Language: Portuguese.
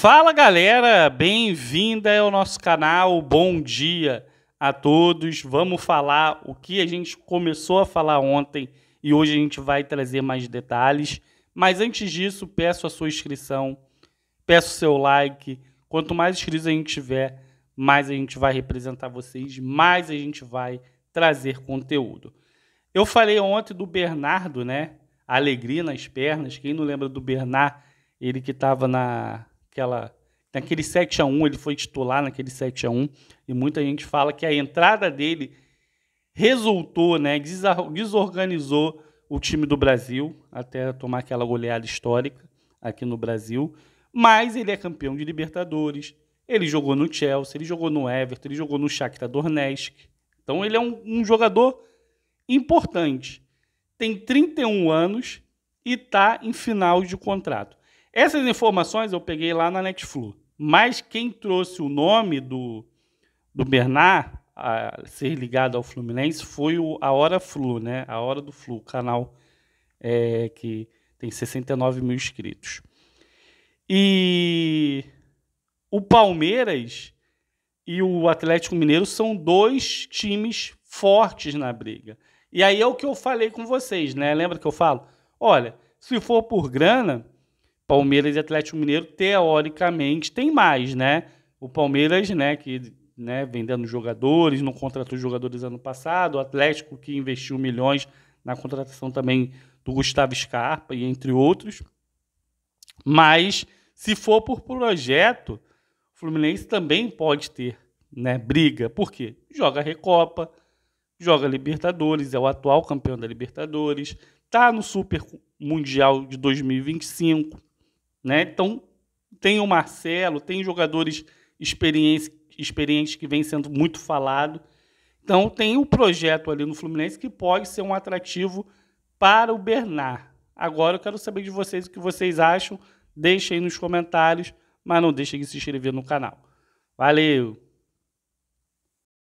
Fala galera, bem-vinda ao nosso canal. Bom dia a todos. Vamos falar o que a gente começou a falar ontem e hoje a gente vai trazer mais detalhes. Mas antes disso, peço a sua inscrição, peço o seu like. Quanto mais inscritos a gente tiver, mais a gente vai representar vocês, mais a gente vai trazer conteúdo. Eu falei ontem do Bernardo, né? Alegria nas pernas. Quem não lembra do Bernardo? Ele que estava na aquela naquele a 1, ele foi titular naquele a 1, e muita gente fala que a entrada dele resultou, né, desorganizou o time do Brasil, até tomar aquela goleada histórica aqui no Brasil, mas ele é campeão de Libertadores, ele jogou no Chelsea, ele jogou no Everton, ele jogou no Shakhtar Donetsk, então ele é um, um jogador importante, tem 31 anos e está em final de contrato. Essas informações eu peguei lá na Netflu. Mas quem trouxe o nome do, do Bernard a ser ligado ao Fluminense foi o, a Hora Flu, né? A Hora do Flu, canal é, que tem 69 mil inscritos. E o Palmeiras e o Atlético Mineiro são dois times fortes na briga. E aí é o que eu falei com vocês, né? Lembra que eu falo? Olha, se for por grana, Palmeiras e Atlético Mineiro, teoricamente, tem mais, né? O Palmeiras, né, que né, vendendo jogadores, não contratou jogadores ano passado, o Atlético que investiu milhões na contratação também do Gustavo Scarpa e entre outros. Mas se for por projeto, o Fluminense também pode ter, né, briga. Por quê? Joga Recopa, joga Libertadores, é o atual campeão da Libertadores, está no Super Mundial de 2025. Né? Então, tem o Marcelo, tem jogadores experientes, experientes que vem sendo muito falado. Então, tem o um projeto ali no Fluminense que pode ser um atrativo para o Bernard. Agora, eu quero saber de vocês o que vocês acham. Deixem aí nos comentários, mas não deixem de se inscrever no canal. Valeu!